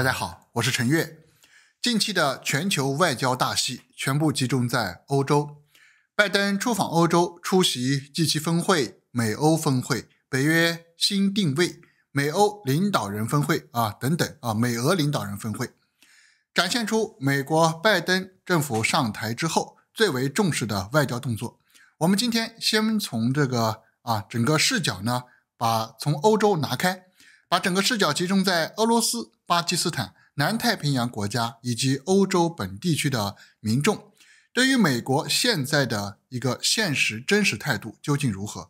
大家好，我是陈岳。近期的全球外交大戏全部集中在欧洲，拜登出访欧洲，出席 G7 峰会、美欧峰会、北约新定位、美欧领导人峰会啊等等啊，美俄领导人峰会，展现出美国拜登政府上台之后最为重视的外交动作。我们今天先从这个啊整个视角呢，把从欧洲拿开，把整个视角集中在俄罗斯。巴基斯坦、南太平洋国家以及欧洲本地区的民众，对于美国现在的一个现实真实态度究竟如何？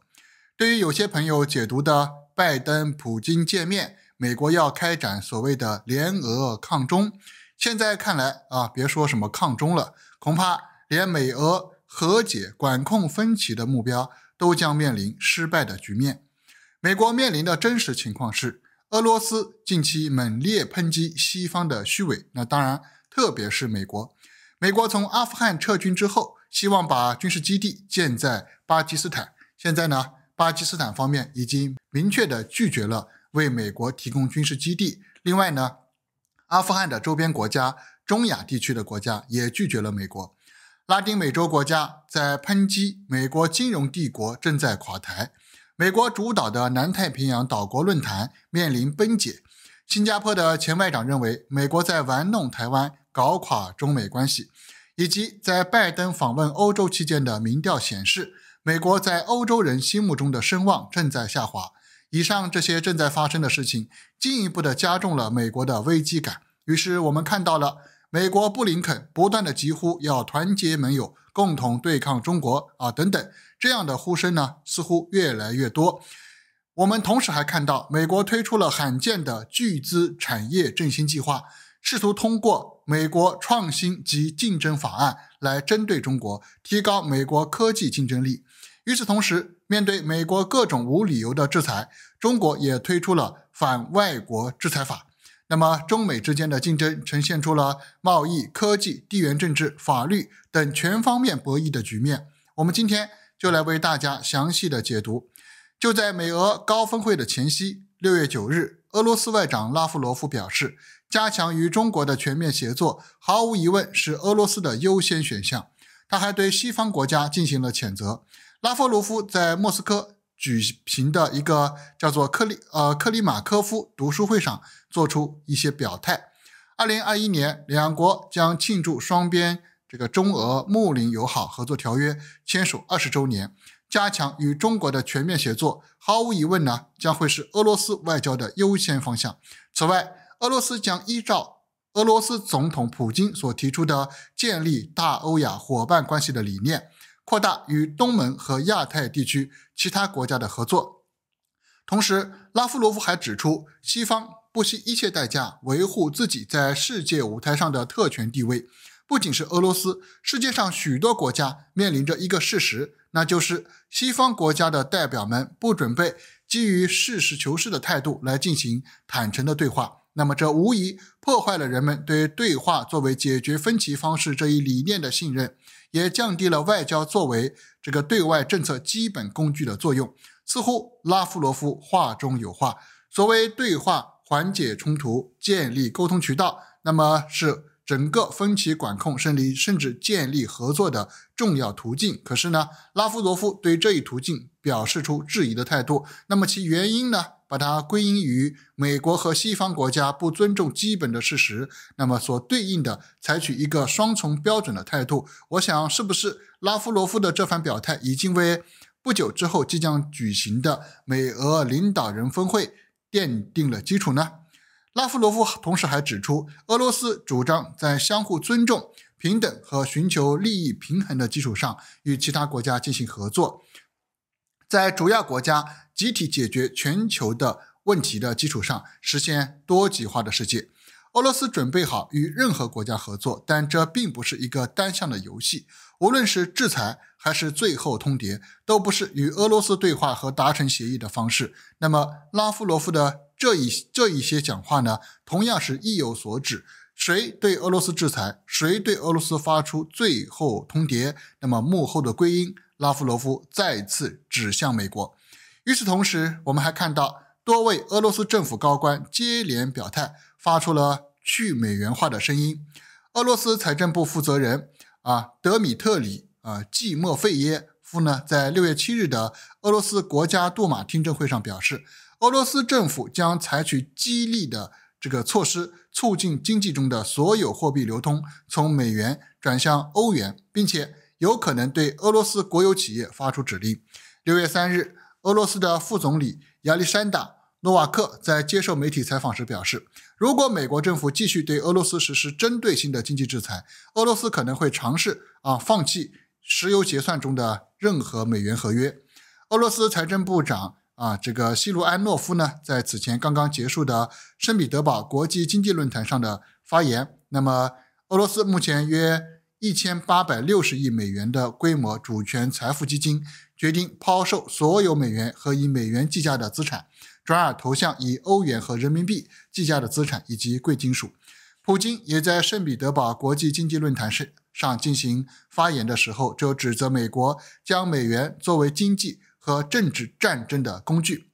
对于有些朋友解读的拜登、普京见面，美国要开展所谓的联俄抗中，现在看来啊，别说什么抗中了，恐怕连美俄和解、管控分歧的目标都将面临失败的局面。美国面临的真实情况是。俄罗斯近期猛烈抨击西方的虚伪，那当然，特别是美国。美国从阿富汗撤军之后，希望把军事基地建在巴基斯坦。现在呢，巴基斯坦方面已经明确的拒绝了为美国提供军事基地。另外呢，阿富汗的周边国家、中亚地区的国家也拒绝了美国。拉丁美洲国家在抨击美国金融帝国正在垮台。美国主导的南太平洋岛国论坛面临崩解。新加坡的前外长认为，美国在玩弄台湾、搞垮中美关系，以及在拜登访问欧洲期间的民调显示，美国在欧洲人心目中的声望正在下滑。以上这些正在发生的事情，进一步的加重了美国的危机感。于是，我们看到了美国布林肯不断的疾呼要团结盟友。共同对抗中国啊，等等这样的呼声呢，似乎越来越多。我们同时还看到，美国推出了罕见的巨资产业振兴计划，试图通过《美国创新及竞争法案》来针对中国，提高美国科技竞争力。与此同时，面对美国各种无理由的制裁，中国也推出了反外国制裁法。那么，中美之间的竞争呈现出了贸易、科技、地缘政治、法律等全方面博弈的局面。我们今天就来为大家详细的解读。就在美俄高峰会的前夕，六月九日，俄罗斯外长拉夫罗夫表示，加强与中国的全面协作，毫无疑问是俄罗斯的优先选项。他还对西方国家进行了谴责。拉夫罗夫在莫斯科。举行的一个叫做克里呃克里马科夫读书会上做出一些表态。二零二一年两国将庆祝双边这个中俄睦邻友好合作条约签署二十周年，加强与中国的全面协作，毫无疑问呢将会是俄罗斯外交的优先方向。此外，俄罗斯将依照俄罗斯总统普京所提出的建立大欧亚伙伴关系的理念。扩大与东盟和亚太地区其他国家的合作。同时，拉夫罗夫还指出，西方不惜一切代价维护自己在世界舞台上的特权地位。不仅是俄罗斯，世界上许多国家面临着一个事实，那就是西方国家的代表们不准备基于实事求是的态度来进行坦诚的对话。那么，这无疑破坏了人们对对话作为解决分歧方式这一理念的信任。也降低了外交作为这个对外政策基本工具的作用。似乎拉夫罗夫话中有话，所谓对话缓解冲突、建立沟通渠道，那么是整个分歧管控、胜利甚至建立合作的重要途径。可是呢，拉夫罗夫对这一途径表示出质疑的态度。那么其原因呢？把它归因于美国和西方国家不尊重基本的事实，那么所对应的采取一个双重标准的态度，我想是不是拉夫罗夫的这番表态已经为不久之后即将举行的美俄领导人峰会奠定了基础呢？拉夫罗夫同时还指出，俄罗斯主张在相互尊重、平等和寻求利益平衡的基础上与其他国家进行合作。在主要国家集体解决全球的问题的基础上，实现多极化的世界。俄罗斯准备好与任何国家合作，但这并不是一个单向的游戏。无论是制裁还是最后通牒，都不是与俄罗斯对话和达成协议的方式。那么，拉夫罗夫的这一这一些讲话呢，同样是意有所指。谁对俄罗斯制裁，谁对俄罗斯发出最后通牒，那么幕后的归因。拉夫罗夫再次指向美国。与此同时，我们还看到多位俄罗斯政府高官接连表态，发出了去美元化的声音。俄罗斯财政部负责人啊，德米特里啊，季莫费耶夫呢，在六月七日的俄罗斯国家杜马听证会上表示，俄罗斯政府将采取激励的这个措施，促进经济中的所有货币流通从美元转向欧元，并且。有可能对俄罗斯国有企业发出指令。六月三日，俄罗斯的副总理亚历山大·诺瓦克在接受媒体采访时表示，如果美国政府继续对俄罗斯实施针对性的经济制裁，俄罗斯可能会尝试啊放弃石油结算中的任何美元合约。俄罗斯财政部长啊，这个西卢安诺夫呢，在此前刚刚结束的圣彼得堡国际经济论坛上的发言，那么俄罗斯目前约。一千八百六十亿美元的规模主权财富基金决定抛售所有美元和以美元计价的资产，转而投向以欧元和人民币计价的资产以及贵金属。普京也在圣彼得堡国际经济论坛上进行发言的时候，就指责美国将美元作为经济和政治战争的工具，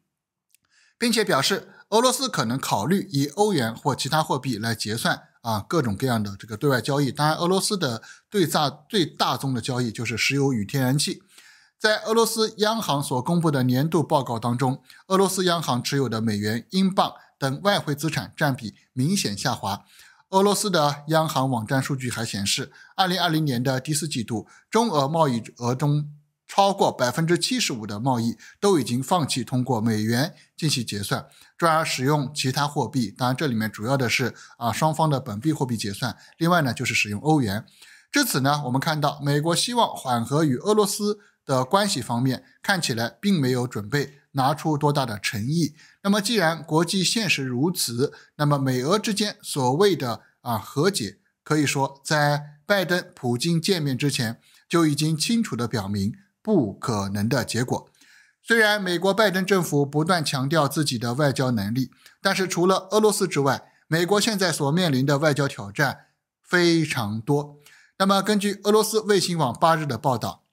并且表示俄罗斯可能考虑以欧元或其他货币来结算。啊，各种各样的这个对外交易，当然，俄罗斯的对大最大宗的交易就是石油与天然气。在俄罗斯央行所公布的年度报告当中，俄罗斯央行持有的美元、英镑等外汇资产占比明显下滑。俄罗斯的央行网站数据还显示，2020年的第四季度，中俄贸易额中。超过百分之七十五的贸易都已经放弃通过美元进行结算，转而使用其他货币。当然，这里面主要的是啊双方的本币货币结算。另外呢，就是使用欧元。至此呢，我们看到美国希望缓和与俄罗斯的关系方面，看起来并没有准备拿出多大的诚意。那么，既然国际现实如此，那么美俄之间所谓的啊和解，可以说在拜登、普京见面之前就已经清楚的表明。不可能的结果。虽然美国拜登政府不断强调自己的外交能力，但是除了俄罗斯之外，美国现在所面临的外交挑战非常多。那么，根据俄罗斯卫星网八日的报道，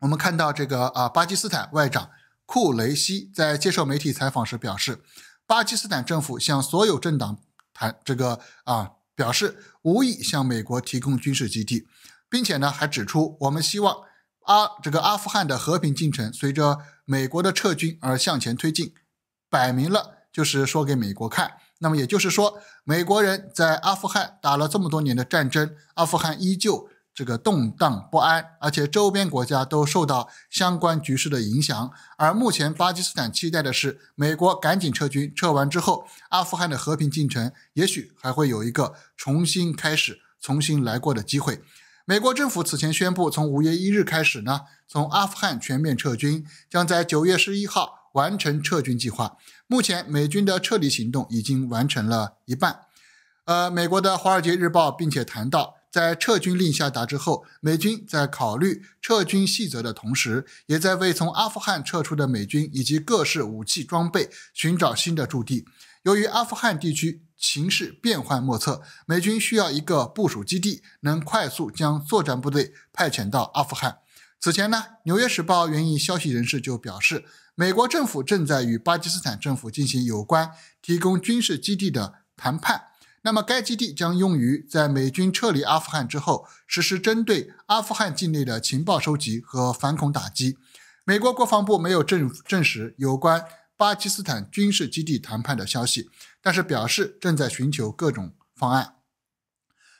我们看到这个啊，巴基斯坦外长库雷西在接受媒体采访时表示，巴基斯坦政府向所有政党谈这个啊表示无意向美国提供军事基地，并且呢还指出，我们希望。阿这个阿富汗的和平进程随着美国的撤军而向前推进，摆明了就是说给美国看。那么也就是说，美国人在阿富汗打了这么多年的战争，阿富汗依旧这个动荡不安，而且周边国家都受到相关局势的影响。而目前巴基斯坦期待的是，美国赶紧撤军，撤完之后，阿富汗的和平进程也许还会有一个重新开始、重新来过的机会。美国政府此前宣布，从五月一日开始呢，从阿富汗全面撤军，将在九月十一号完成撤军计划。目前，美军的撤离行动已经完成了一半。呃，美国的《华尔街日报》并且谈到，在撤军令下达之后，美军在考虑撤军细则的同时，也在为从阿富汗撤出的美军以及各式武器装备寻找新的驻地。由于阿富汗地区。形势变幻莫测，美军需要一个部署基地，能快速将作战部队派遣到阿富汗。此前呢，纽约时报援引消息人士就表示，美国政府正在与巴基斯坦政府进行有关提供军事基地的谈判。那么，该基地将用于在美军撤离阿富汗之后，实施针对阿富汗境内的情报收集和反恐打击。美国国防部没有证证实有关。巴基斯坦军事基地谈判的消息，但是表示正在寻求各种方案。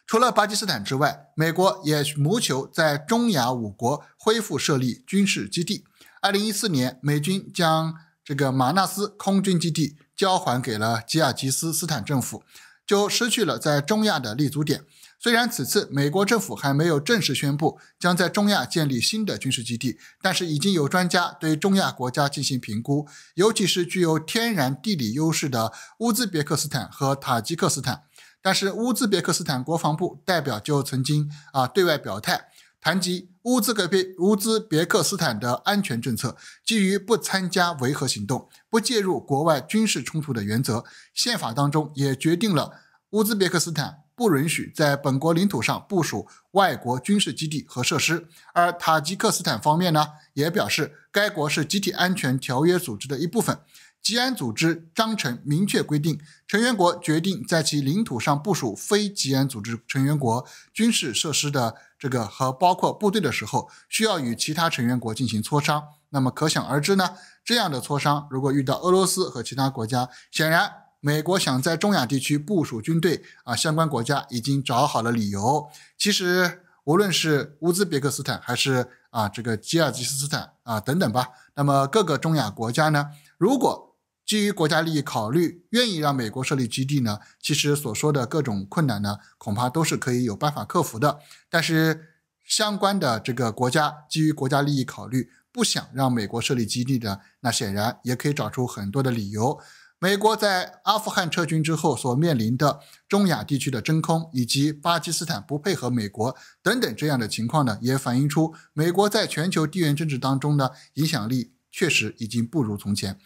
除了巴基斯坦之外，美国也谋求在中亚五国恢复设立军事基地。二零一四年，美军将这个马纳斯空军基地交还给了吉尔吉斯斯坦政府，就失去了在中亚的立足点。虽然此次美国政府还没有正式宣布将在中亚建立新的军事基地，但是已经有专家对中亚国家进行评估，尤其是具有天然地理优势的乌兹别克斯坦和塔吉克斯坦。但是乌兹别克斯坦国防部代表就曾经啊对外表态，谈及乌兹克别乌兹别克斯坦的安全政策，基于不参加维和行动、不介入国外军事冲突的原则。宪法当中也决定了乌兹别克斯坦。不允许在本国领土上部署外国军事基地和设施，而塔吉克斯坦方面呢，也表示该国是集体安全条约组织的一部分。集安组织章程明确规定，成员国决定在其领土上部署非集安组织成员国军事设施的这个和包括部队的时候，需要与其他成员国进行磋商。那么可想而知呢，这样的磋商如果遇到俄罗斯和其他国家，显然。美国想在中亚地区部署军队啊，相关国家已经找好了理由。其实，无论是乌兹别克斯坦还是啊这个吉尔吉斯斯坦啊等等吧，那么各个中亚国家呢，如果基于国家利益考虑，愿意让美国设立基地呢，其实所说的各种困难呢，恐怕都是可以有办法克服的。但是，相关的这个国家基于国家利益考虑，不想让美国设立基地的，那显然也可以找出很多的理由。美国在阿富汗撤军之后所面临的中亚地区的真空，以及巴基斯坦不配合美国等等这样的情况呢，也反映出美国在全球地缘政治当中的影响力确实已经不如从前。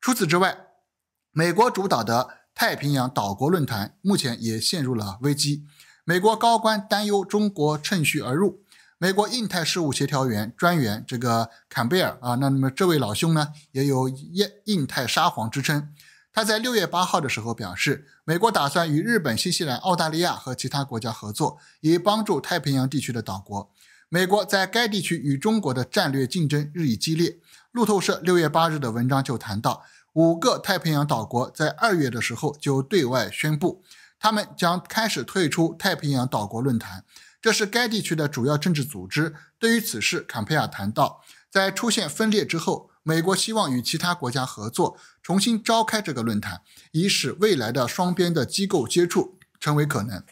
除此之外，美国主导的太平洋岛国论坛目前也陷入了危机。美国高官担忧中国趁虚而入。美国印太事务协调员专员这个坎贝尔啊，那那么这位老兄呢，也有印印太沙皇之称。他在六月八号的时候表示，美国打算与日本、新西兰、澳大利亚和其他国家合作，以帮助太平洋地区的岛国。美国在该地区与中国的战略竞争日益激烈。路透社六月八日的文章就谈到，五个太平洋岛国在二月的时候就对外宣布，他们将开始退出太平洋岛国论坛，这是该地区的主要政治组织。对于此事，坎佩尔谈到。在出现分裂之后，美国希望与其他国家合作，重新召开这个论坛，以使未来的双边的机构接触成为可能。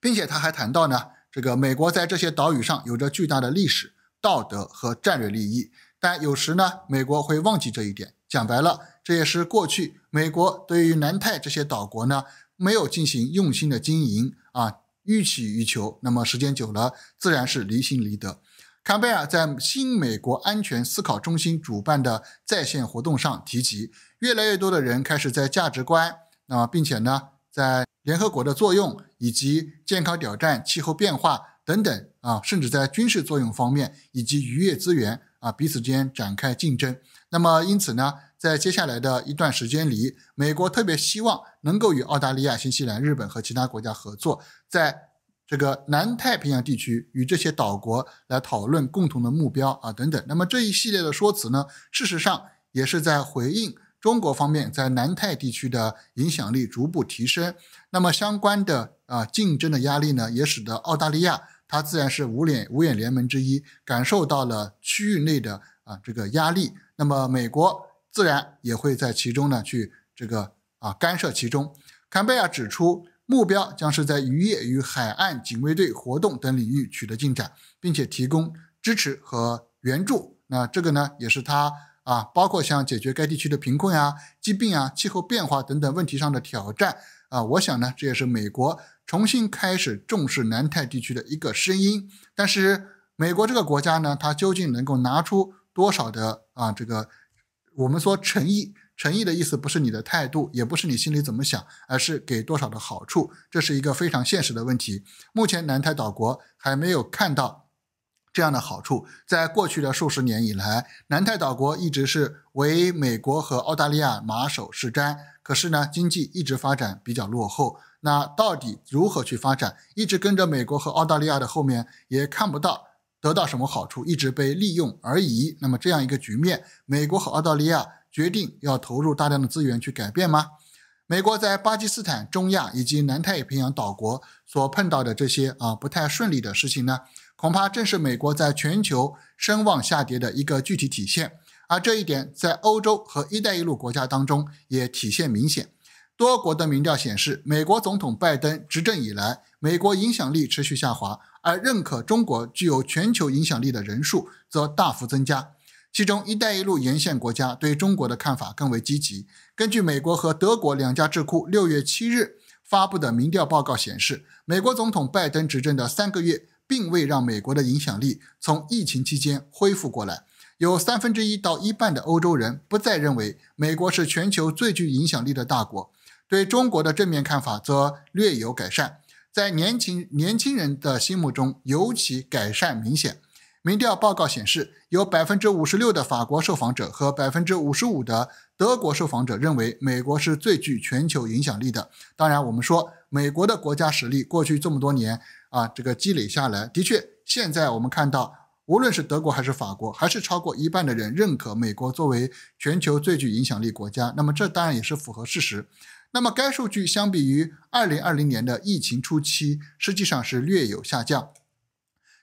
并且他还谈到呢，这个美国在这些岛屿上有着巨大的历史、道德和战略利益，但有时呢，美国会忘记这一点。讲白了，这也是过去美国对于南太这些岛国呢没有进行用心的经营啊，欲取欲求，那么时间久了，自然是离心离德。坎贝尔在新美国安全思考中心主办的在线活动上提及，越来越多的人开始在价值观，那么并且呢，在联合国的作用以及健康挑战、气候变化等等啊，甚至在军事作用方面以及渔业资源啊，彼此间展开竞争。那么因此呢，在接下来的一段时间里，美国特别希望能够与澳大利亚、新西兰、日本和其他国家合作，在。这个南太平洋地区与这些岛国来讨论共同的目标啊等等，那么这一系列的说辞呢，事实上也是在回应中国方面在南太地区的影响力逐步提升，那么相关的啊竞争的压力呢，也使得澳大利亚它自然是五脸五眼联盟之一，感受到了区域内的啊这个压力，那么美国自然也会在其中呢去这个啊干涉其中。坎贝尔指出。目标将是在渔业与海岸警卫队活动等领域取得进展，并且提供支持和援助。那这个呢，也是它啊，包括像解决该地区的贫困呀、疾病啊、气候变化等等问题上的挑战啊。我想呢，这也是美国重新开始重视南太地区的一个声音。但是，美国这个国家呢，它究竟能够拿出多少的啊，这个我们说诚意？诚意的意思不是你的态度，也不是你心里怎么想，而是给多少的好处。这是一个非常现实的问题。目前南太岛国还没有看到这样的好处。在过去的数十年以来，南太岛国一直是为美国和澳大利亚马首是瞻。可是呢，经济一直发展比较落后。那到底如何去发展？一直跟着美国和澳大利亚的后面，也看不到得到什么好处，一直被利用而已。那么这样一个局面，美国和澳大利亚。决定要投入大量的资源去改变吗？美国在巴基斯坦、中亚以及南太平洋岛国所碰到的这些啊不太顺利的事情呢，恐怕正是美国在全球声望下跌的一个具体体现。而这一点在欧洲和“一带一路”国家当中也体现明显。多国的民调显示，美国总统拜登执政以来，美国影响力持续下滑，而认可中国具有全球影响力的人数则大幅增加。其中，“一带一路”沿线国家对中国的看法更为积极。根据美国和德国两家智库六月七日发布的民调报告显示，美国总统拜登执政的三个月，并未让美国的影响力从疫情期间恢复过来。有三分之一到一半的欧洲人不再认为美国是全球最具影响力的大国，对中国的正面看法则略有改善，在年轻年轻人的心目中尤其改善明显。民调报告显示，有百分之五十六的法国受访者和百分之五十五的德国受访者认为美国是最具全球影响力的。当然，我们说美国的国家实力，过去这么多年啊，这个积累下来，的确，现在我们看到，无论是德国还是法国，还是超过一半的人认可美国作为全球最具影响力国家。那么，这当然也是符合事实。那么，该数据相比于二零二零年的疫情初期，实际上是略有下降。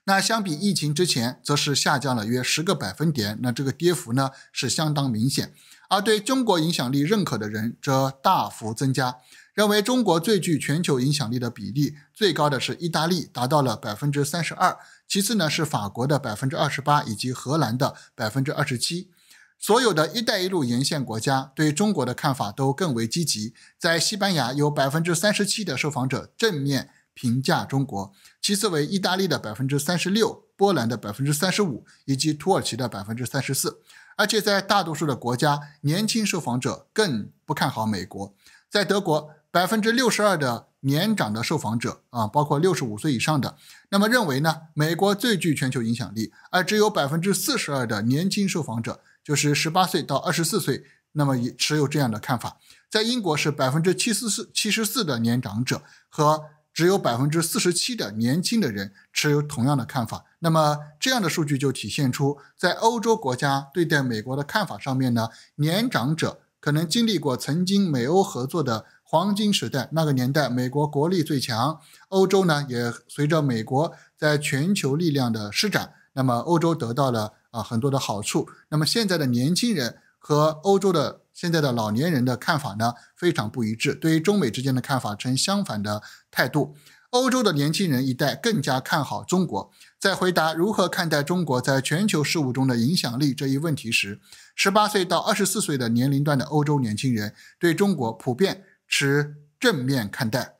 那相比疫情之前，则是下降了约十个百分点。那这个跌幅呢，是相当明显。而对中国影响力认可的人则大幅增加，认为中国最具全球影响力的比例最高的，是意大利，达到了百分之三十二。其次呢，是法国的百分之二十八，以及荷兰的百分之二十七。所有的一带一路沿线国家对中国的看法都更为积极。在西班牙，有百分之三十七的受访者正面。评价中国，其次为意大利的百分之三十六，波兰的百分之三十五，以及土耳其的百分之三十四。而且在大多数的国家，年轻受访者更不看好美国。在德国，百分之六十二的年长的受访者啊，包括六十五岁以上的，那么认为呢，美国最具全球影响力。而只有百分之四十二的年轻受访者，就是十八岁到二十四岁，那么也持有这样的看法。在英国是百分之七十四，七十四的年长者和。只有百分之四十七的年轻的人持有同样的看法。那么这样的数据就体现出，在欧洲国家对待美国的看法上面呢，年长者可能经历过曾经美欧合作的黄金时代。那个年代，美国国力最强，欧洲呢也随着美国在全球力量的施展，那么欧洲得到了啊很多的好处。那么现在的年轻人和欧洲的。现在的老年人的看法呢，非常不一致，对于中美之间的看法呈相反的态度。欧洲的年轻人一代更加看好中国。在回答如何看待中国在全球事务中的影响力这一问题时，十八岁到二十四岁的年龄段的欧洲年轻人对中国普遍持正面看待。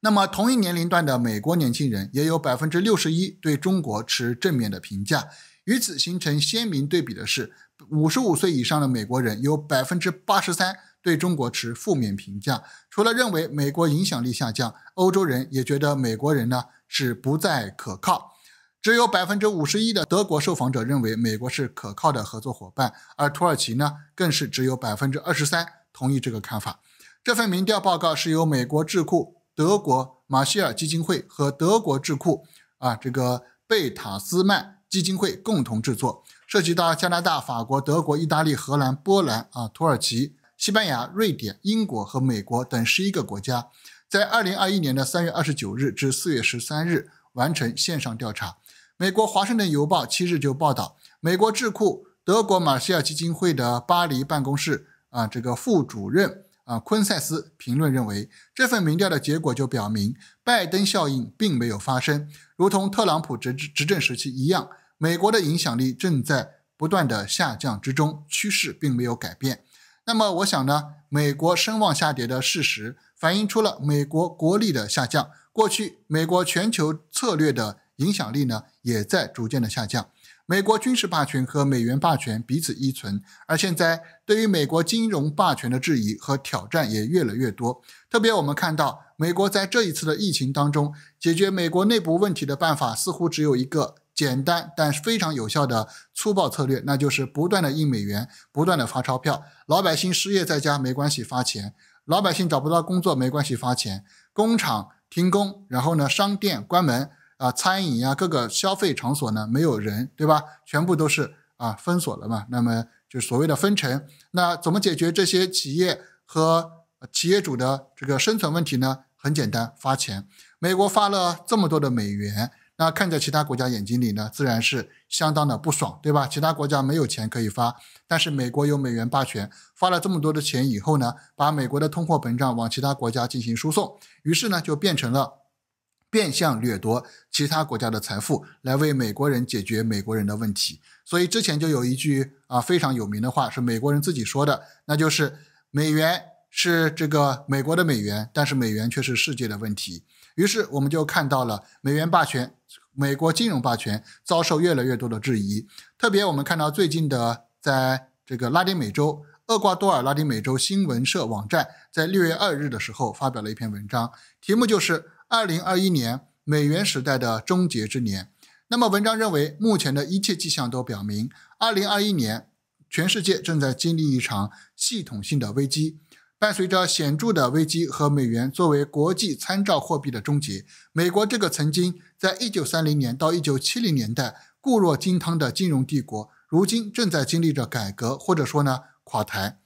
那么同一年龄段的美国年轻人也有百分之六十一对中国持正面的评价。与此形成鲜明对比的是，五十五岁以上的美国人有百分之八十三对中国持负面评价。除了认为美国影响力下降，欧洲人也觉得美国人呢是不再可靠。只有百分之五十一的德国受访者认为美国是可靠的合作伙伴，而土耳其呢更是只有百分之二十三同意这个看法。这份民调报告是由美国智库。德国马歇尔基金会和德国智库啊，这个贝塔斯曼基金会共同制作，涉及到加拿大、法国、德国、意大利、荷兰、波兰啊、土耳其、西班牙、瑞典、英国和美国等十一个国家，在二零二一年的三月二十九日至四月十三日完成线上调查。美国华盛顿邮报七日就报道，美国智库德国马歇尔基金会的巴黎办公室啊，这个副主任。啊，昆塞斯评论认为，这份民调的结果就表明，拜登效应并没有发生，如同特朗普执执政时期一样，美国的影响力正在不断的下降之中，趋势并没有改变。那么，我想呢，美国声望下跌的事实，反映出了美国国力的下降，过去美国全球策略的影响力呢，也在逐渐的下降。美国军事霸权和美元霸权彼此依存，而现在对于美国金融霸权的质疑和挑战也越来越多。特别我们看到，美国在这一次的疫情当中，解决美国内部问题的办法似乎只有一个简单但非常有效的粗暴策略，那就是不断的印美元，不断的发钞票。老百姓失业在家没关系，发钱；老百姓找不到工作没关系，发钱。工厂停工，然后呢，商店关门。啊，餐饮啊，各个消费场所呢，没有人，对吧？全部都是啊，封锁了嘛。那么就是所谓的封城。那怎么解决这些企业和企业主的这个生存问题呢？很简单，发钱。美国发了这么多的美元，那看在其他国家眼睛里呢，自然是相当的不爽，对吧？其他国家没有钱可以发，但是美国有美元霸权，发了这么多的钱以后呢，把美国的通货膨胀往其他国家进行输送，于是呢，就变成了。变相掠夺其他国家的财富，来为美国人解决美国人的问题。所以之前就有一句啊非常有名的话，是美国人自己说的，那就是美元是这个美国的美元，但是美元却是世界的问题。于是我们就看到了美元霸权、美国金融霸权遭受越来越多的质疑。特别我们看到最近的，在这个拉丁美洲，厄瓜多尔拉丁美洲新闻社网站在六月二日的时候发表了一篇文章，题目就是。二零二一年，美元时代的终结之年。那么，文章认为，目前的一切迹象都表明，二零二一年，全世界正在经历一场系统性的危机，伴随着显著的危机和美元作为国际参照货币的终结。美国这个曾经在一九三零年到一九七零年代固若金汤的金融帝国，如今正在经历着改革，或者说呢垮台。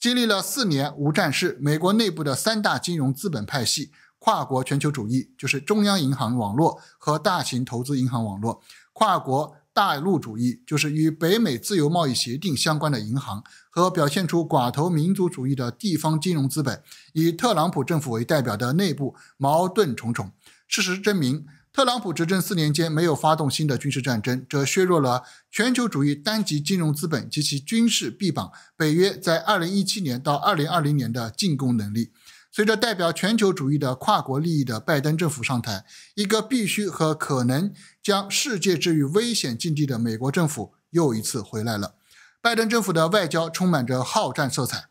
经历了四年无战事，美国内部的三大金融资本派系。跨国全球主义就是中央银行网络和大型投资银行网络；跨国大陆主义就是与北美自由贸易协定相关的银行和表现出寡头民族主义的地方金融资本；以特朗普政府为代表的内部矛盾重重。事实证明，特朗普执政四年间没有发动新的军事战争，这削弱了全球主义单极金融资本及其军事臂膀——北约在二零一七年到二零二零年的进攻能力。随着代表全球主义的跨国利益的拜登政府上台，一个必须和可能将世界置于危险境地的美国政府又一次回来了。拜登政府的外交充满着好战色彩，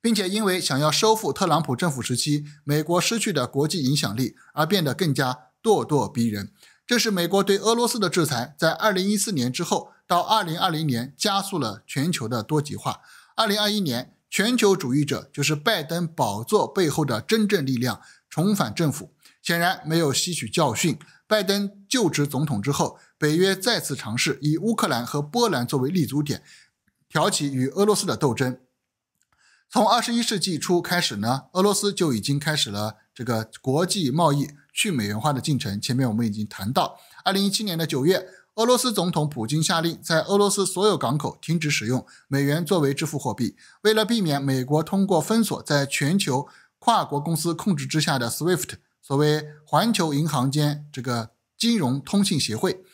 并且因为想要收复特朗普政府时期美国失去的国际影响力而变得更加咄咄逼人。这是美国对俄罗斯的制裁，在2014年之后到2020年加速了全球的多极化。2021年。全球主义者就是拜登宝座背后的真正力量，重返政府显然没有吸取教训。拜登就职总统之后，北约再次尝试以乌克兰和波兰作为立足点，挑起与俄罗斯的斗争。从二十一世纪初开始呢，俄罗斯就已经开始了这个国际贸易去美元化的进程。前面我们已经谈到，二零一七年的九月。俄罗斯总统普京下令，在俄罗斯所有港口停止使用美元作为支付货币，为了避免美国通过封锁在全球跨国公司控制之下的 SWIFT，所谓环球银行间这个金融通信协会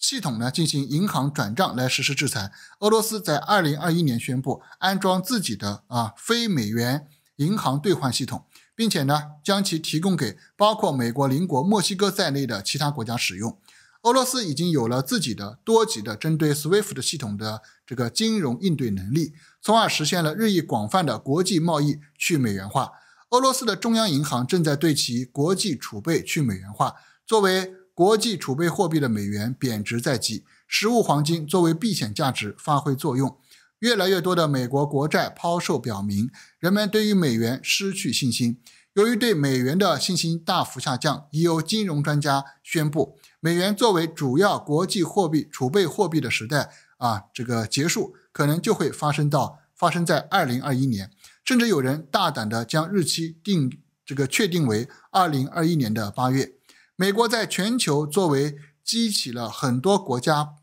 系统呢，进行银行转账来实施制裁。俄罗斯在2021年宣布安装自己的啊非美元银行兑换系统，并且呢将其提供给包括美国邻国墨西哥在内的其他国家使用。俄罗斯已经有了自己的多级的针对 SWIFT 系统的这个金融应对能力，从而实现了日益广泛的国际贸易去美元化。俄罗斯的中央银行正在对其国际储备去美元化。作为国际储备货币的美元贬值在即，实物黄金作为避险价值发挥作用。越来越多的美国国债抛售表明，人们对于美元失去信心。由于对美元的信心大幅下降，已有金融专家宣布。美元作为主要国际货币储备货币的时代啊，这个结束可能就会发生到发生在二零二一年，甚至有人大胆的将日期定这个确定为二零二一年的八月。美国在全球作为激起了很多国家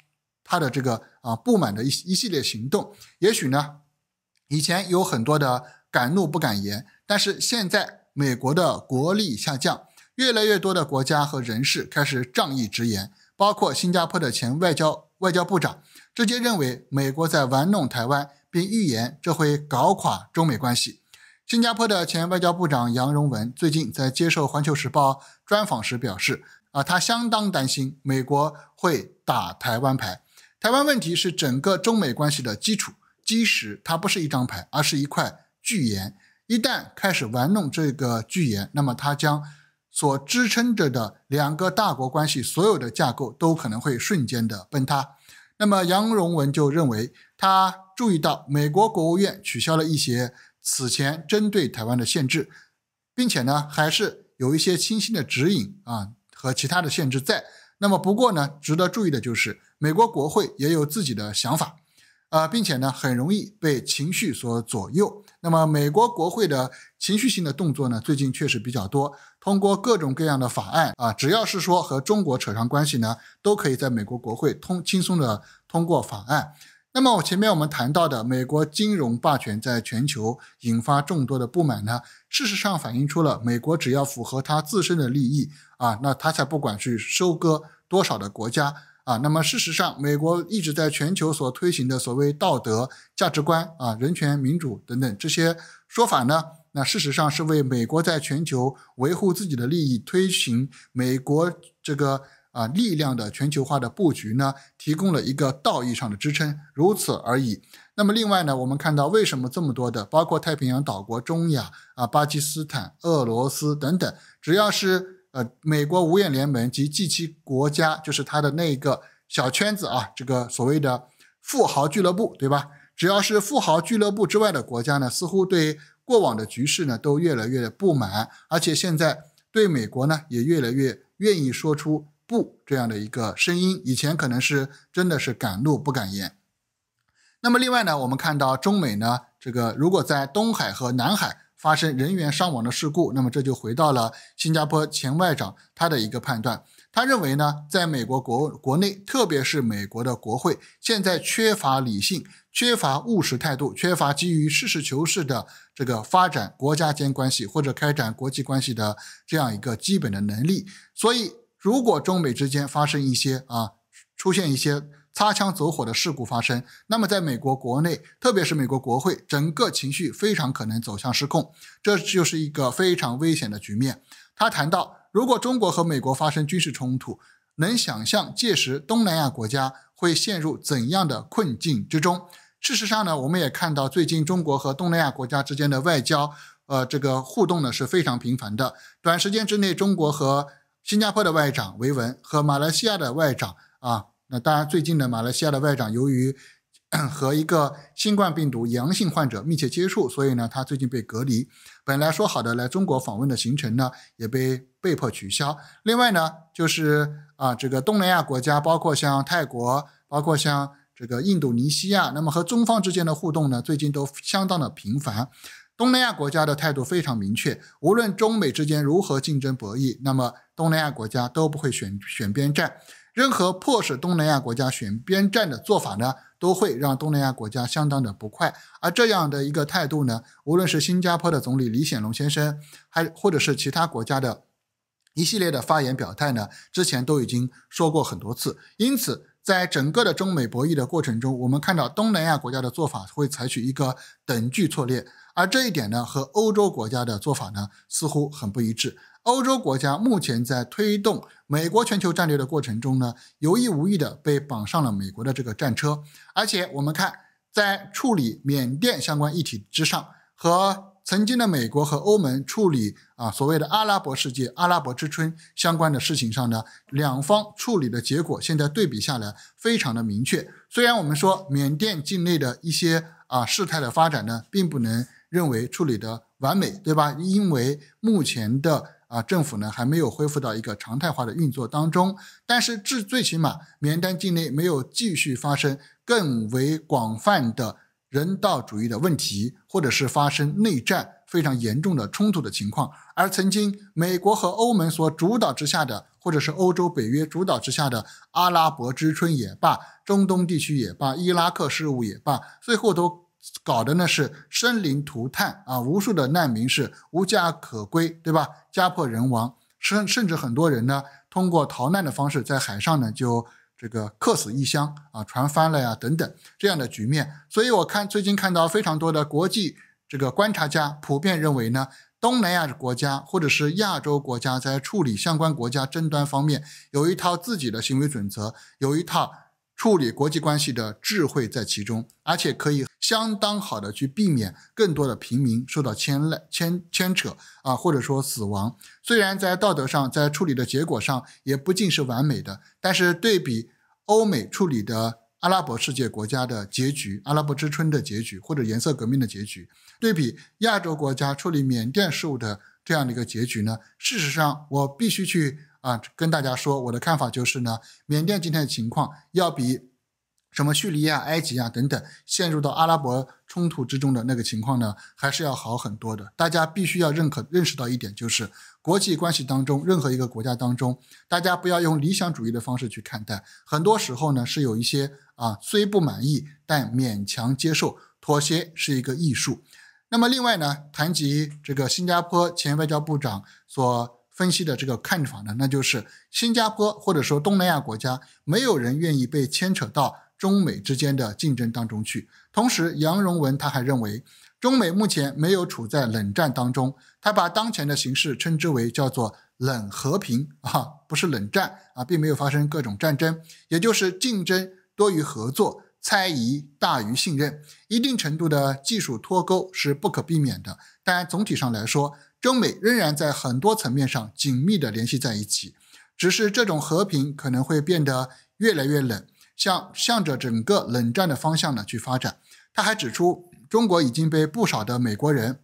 他的这个啊不满的一一系列行动，也许呢以前有很多的敢怒不敢言，但是现在美国的国力下降。越来越多的国家和人士开始仗义直言，包括新加坡的前外交外交部长，直接认为美国在玩弄台湾，并预言这会搞垮中美关系。新加坡的前外交部长杨荣文最近在接受《环球时报》专访时表示：“啊，他相当担心美国会打台湾牌。台湾问题是整个中美关系的基础基石，它不是一张牌，而是一块巨岩。一旦开始玩弄这个巨岩，那么它将。”所支撑着的两个大国关系，所有的架构都可能会瞬间的崩塌。那么杨荣文就认为，他注意到美国国务院取消了一些此前针对台湾的限制，并且呢，还是有一些清晰的指引啊和其他的限制在。那么不过呢，值得注意的就是，美国国会也有自己的想法，呃，并且呢，很容易被情绪所左右。那么美国国会的情绪性的动作呢，最近确实比较多。通过各种各样的法案啊，只要是说和中国扯上关系呢，都可以在美国国会通轻松的通过法案。那么我前面我们谈到的美国金融霸权在全球引发众多的不满呢，事实上反映出了美国只要符合他自身的利益啊，那他才不管去收割多少的国家。啊，那么事实上，美国一直在全球所推行的所谓道德价值观啊、人权、民主等等这些说法呢，那事实上是为美国在全球维护自己的利益、推行美国这个啊力量的全球化的布局呢，提供了一个道义上的支撑，如此而已。那么另外呢，我们看到为什么这么多的包括太平洋岛国、中亚啊、巴基斯坦、俄罗斯等等，只要是。呃，美国五眼联盟及及其国家，就是他的那个小圈子啊，这个所谓的富豪俱乐部，对吧？只要是富豪俱乐部之外的国家呢，似乎对过往的局势呢都越来越不满，而且现在对美国呢也越来越愿意说出“不”这样的一个声音。以前可能是真的是敢怒不敢言。那么另外呢，我们看到中美呢，这个如果在东海和南海。发生人员伤亡的事故，那么这就回到了新加坡前外长他的一个判断。他认为呢，在美国国国内，特别是美国的国会，现在缺乏理性，缺乏务实态度，缺乏基于实事求是的这个发展国家间关系或者开展国际关系的这样一个基本的能力。所以，如果中美之间发生一些啊，出现一些。擦枪走火的事故发生，那么在美国国内，特别是美国国会，整个情绪非常可能走向失控，这就是一个非常危险的局面。他谈到，如果中国和美国发生军事冲突，能想象届时东南亚国家会陷入怎样的困境之中？事实上呢，我们也看到最近中国和东南亚国家之间的外交，呃，这个互动呢是非常频繁的。短时间之内，中国和新加坡的外长维文和马来西亚的外长啊。那当然，最近呢，马来西亚的外长由于 和一个新冠病毒阳性患者密切接触，所以呢，他最近被隔离。本来说好的来中国访问的行程呢，也被被迫取消。另外呢，就是啊，这个东南亚国家，包括像泰国，包括像这个印度尼西亚，那么和中方之间的互动呢，最近都相当的频繁。东南亚国家的态度非常明确，无论中美之间如何竞争博弈，那么东南亚国家都不会选选边站。任何迫使东南亚国家选边站的做法呢，都会让东南亚国家相当的不快。而这样的一个态度呢，无论是新加坡的总理李显龙先生，还或者是其他国家的一系列的发言表态呢，之前都已经说过很多次。因此，在整个的中美博弈的过程中，我们看到东南亚国家的做法会采取一个等距策略，而这一点呢，和欧洲国家的做法呢，似乎很不一致。欧洲国家目前在推动美国全球战略的过程中呢，有意无意的被绑上了美国的这个战车。而且我们看，在处理缅甸相关议题之上，和曾经的美国和欧盟处理啊所谓的阿拉伯世界、阿拉伯之春相关的事情上呢，两方处理的结果现在对比下来非常的明确。虽然我们说缅甸境内的一些啊事态的发展呢，并不能认为处理的完美，对吧？因为目前的。啊，政府呢还没有恢复到一个常态化的运作当中，但是至最起码，缅甸境内没有继续发生更为广泛的人道主义的问题，或者是发生内战非常严重的冲突的情况。而曾经美国和欧盟所主导之下的，或者是欧洲北约主导之下的阿拉伯之春也罢，中东地区也罢，伊拉克事务也罢，最后都。搞的呢是生灵涂炭啊，无数的难民是无家可归，对吧？家破人亡，甚甚至很多人呢，通过逃难的方式在海上呢就这个客死异乡啊，船翻了呀等等这样的局面。所以，我看最近看到非常多的国际这个观察家普遍认为呢，东南亚国家或者是亚洲国家在处理相关国家争端方面有一套自己的行为准则，有一套。处理国际关系的智慧在其中，而且可以相当好的去避免更多的平民受到牵累牵牵扯啊，或者说死亡。虽然在道德上，在处理的结果上也不尽是完美的，但是对比欧美处理的阿拉伯世界国家的结局，阿拉伯之春的结局，或者颜色革命的结局，对比亚洲国家处理缅甸事务的这样的一个结局呢？事实上，我必须去。啊，跟大家说，我的看法就是呢，缅甸今天的情况要比什么叙利亚、埃及啊等等陷入到阿拉伯冲突之中的那个情况呢，还是要好很多的。大家必须要认可、认识到一点，就是国际关系当中任何一个国家当中，大家不要用理想主义的方式去看待，很多时候呢是有一些啊，虽不满意但勉强接受，妥协是一个艺术。那么另外呢，谈及这个新加坡前外交部长所。分析的这个看法呢，那就是新加坡或者说东南亚国家，没有人愿意被牵扯到中美之间的竞争当中去。同时，杨荣文他还认为，中美目前没有处在冷战当中，他把当前的形势称之为叫做冷和平啊，不是冷战啊，并没有发生各种战争，也就是竞争多于合作。猜疑大于信任，一定程度的技术脱钩是不可避免的，但总体上来说，中美仍然在很多层面上紧密的联系在一起，只是这种和平可能会变得越来越冷，向向着整个冷战的方向呢去发展。他还指出，中国已经被不少的美国人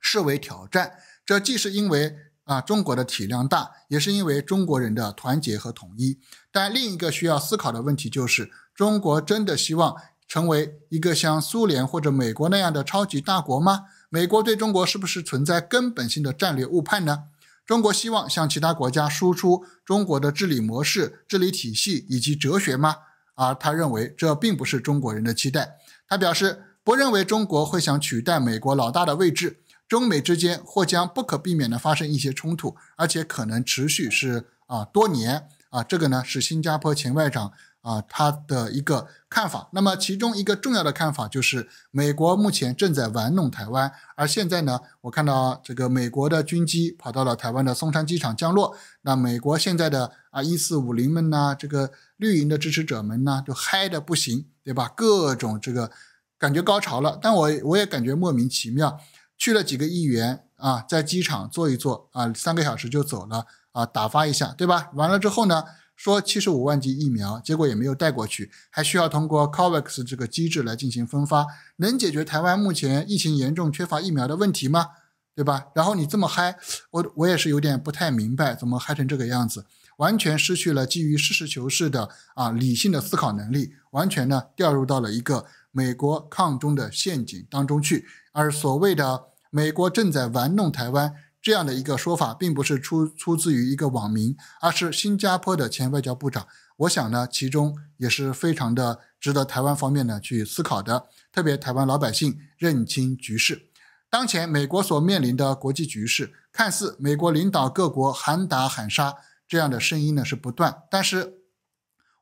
视为挑战，这既是因为啊中国的体量大，也是因为中国人的团结和统一。但另一个需要思考的问题就是。中国真的希望成为一个像苏联或者美国那样的超级大国吗？美国对中国是不是存在根本性的战略误判呢？中国希望向其他国家输出中国的治理模式、治理体系以及哲学吗？啊，他认为这并不是中国人的期待。他表示不认为中国会想取代美国老大的位置。中美之间或将不可避免地发生一些冲突，而且可能持续是啊多年啊。这个呢是新加坡前外长。啊，他的一个看法。那么，其中一个重要的看法就是，美国目前正在玩弄台湾。而现在呢，我看到这个美国的军机跑到了台湾的松山机场降落。那美国现在的啊一四五零们呢，这个绿营的支持者们呢，就嗨的不行，对吧？各种这个感觉高潮了。但我我也感觉莫名其妙。去了几个议员啊，在机场坐一坐啊，三个小时就走了啊，打发一下，对吧？完了之后呢？说七十五万剂疫苗，结果也没有带过去，还需要通过 COVAX 这个机制来进行分发，能解决台湾目前疫情严重、缺乏疫苗的问题吗？对吧？然后你这么嗨，我我也是有点不太明白，怎么嗨成这个样子，完全失去了基于实事求是的啊理性的思考能力，完全呢掉入到了一个美国抗中的陷阱当中去，而所谓的美国正在玩弄台湾。这样的一个说法，并不是出出自于一个网民，而是新加坡的前外交部长。我想呢，其中也是非常的值得台湾方面呢去思考的，特别台湾老百姓认清局势。当前美国所面临的国际局势，看似美国领导各国喊打喊杀这样的声音呢是不断，但是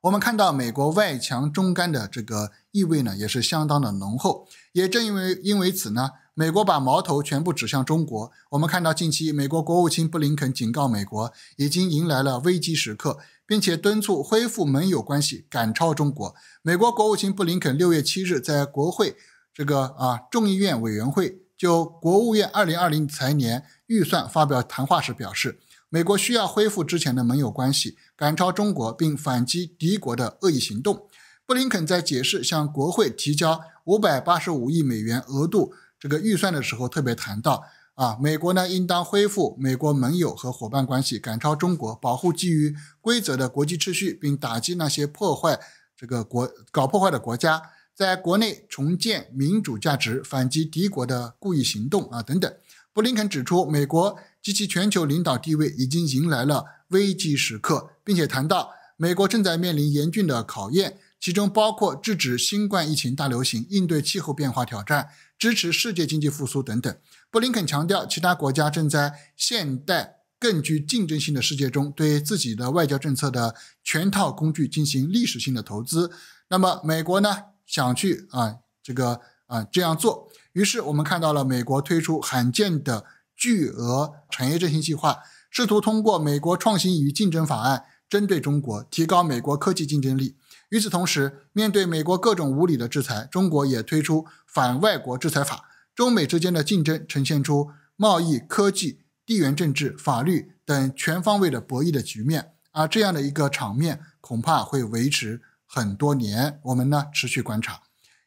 我们看到美国外强中干的这个意味呢也是相当的浓厚。也正因为因为此呢。美国把矛头全部指向中国。我们看到，近期美国国务卿布林肯警告美国已经迎来了危机时刻，并且敦促恢复盟友关系，赶超中国。美国国务卿布林肯六月七日在国会这个啊众议院委员会就国务院二零二零财年预算发表谈话时表示，美国需要恢复之前的盟友关系，赶超中国，并反击敌国的恶意行动。布林肯在解释向国会提交五百八十五亿美元额度。这个预算的时候特别谈到啊，美国呢应当恢复美国盟友和伙伴关系，赶超中国，保护基于规则的国际秩序，并打击那些破坏这个国搞破坏的国家，在国内重建民主价值，反击敌国的故意行动啊等等。布林肯指出，美国及其全球领导地位已经迎来了危机时刻，并且谈到美国正在面临严峻的考验。其中包括制止新冠疫情大流行、应对气候变化挑战、支持世界经济复苏等等。布林肯强调，其他国家正在现代更具竞争性的世界中，对自己的外交政策的全套工具进行历史性的投资。那么，美国呢？想去啊，这个啊这样做。于是，我们看到了美国推出罕见的巨额产业振兴计划，试图通过《美国创新与竞争法案》针对中国，提高美国科技竞争力。与此同时，面对美国各种无理的制裁，中国也推出反外国制裁法。中美之间的竞争呈现出贸易、科技、地缘政治、法律等全方位的博弈的局面。而这样的一个场面恐怕会维持很多年。我们呢持续观察。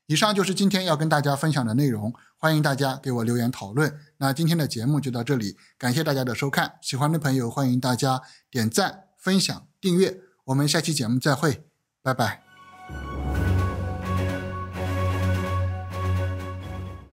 以上就是今天要跟大家分享的内容，欢迎大家给我留言讨论。那今天的节目就到这里，感谢大家的收看。喜欢的朋友欢迎大家点赞、分享、订阅。我们下期节目再会。拜拜